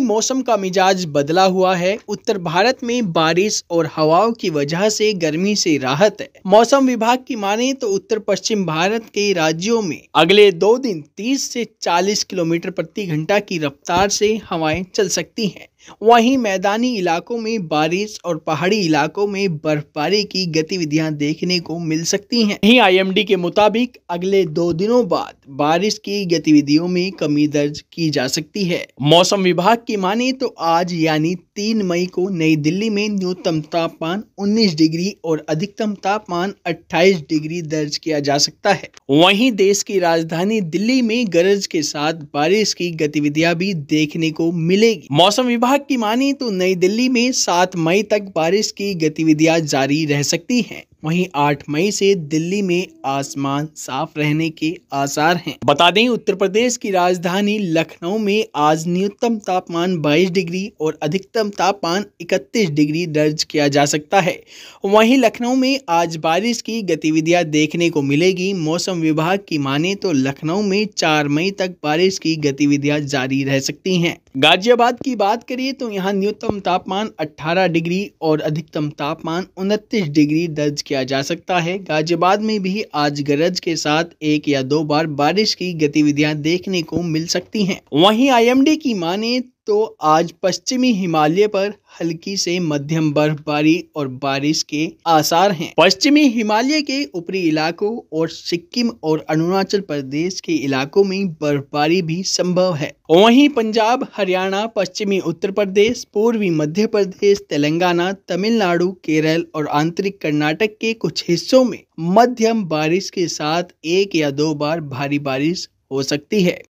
मौसम का मिजाज बदला हुआ है उत्तर भारत में बारिश और हवाओं की वजह से गर्मी से राहत है मौसम विभाग की माने तो उत्तर पश्चिम भारत के राज्यों में अगले दो दिन 30 से 40 किलोमीटर प्रति घंटा की रफ्तार से हवाएं चल सकती हैं वहीं मैदानी इलाकों में बारिश और पहाड़ी इलाकों में बर्फबारी की गतिविधियां देखने को मिल सकती हैं वहीं आईएमडी के मुताबिक अगले दो दिनों बाद बारिश की गतिविधियों में कमी दर्ज की जा सकती है मौसम विभाग की माने तो आज यानी तीन मई को नई दिल्ली में न्यूनतम तापमान 19 डिग्री और अधिकतम तापमान 28 डिग्री दर्ज किया जा सकता है वहीं देश की राजधानी दिल्ली में गरज के साथ बारिश की गतिविधियां भी देखने को मिलेगी मौसम विभाग की माने तो नई दिल्ली में 7 मई तक बारिश की गतिविधियां जारी रह सकती हैं। वहीं 8 मई से दिल्ली में आसमान साफ रहने के आसार हैं बता दें उत्तर प्रदेश की राजधानी लखनऊ में आज न्यूनतम तापमान 22 डिग्री और अधिकतम तापमान 31 डिग्री दर्ज किया जा सकता है वहीं लखनऊ में आज बारिश की गतिविधियां देखने को मिलेगी मौसम विभाग की माने तो लखनऊ में 4 मई तक बारिश की गतिविधियाँ जारी रह सकती है गाजियाबाद की बात करिए तो यहाँ न्यूनतम तापमान अठारह डिग्री और अधिकतम तापमान उनतीस डिग्री दर्ज किया जा सकता है गाजियाबाद में भी आज गरज के साथ एक या दो बार बारिश की गतिविधियां देखने को मिल सकती हैं वहीं आईएमडी की माने तो आज पश्चिमी हिमालय पर हल्की से मध्यम बर्फबारी और बारिश के आसार हैं पश्चिमी हिमालय के ऊपरी इलाकों और सिक्किम और अरुणाचल प्रदेश के इलाकों में बर्फबारी भी संभव है वहीं पंजाब हरियाणा पश्चिमी उत्तर प्रदेश पूर्वी मध्य प्रदेश तेलंगाना तमिलनाडु केरल और आंतरिक कर्नाटक के कुछ हिस्सों में मध्यम बारिश के साथ एक या दो बार भारी बारिश हो सकती है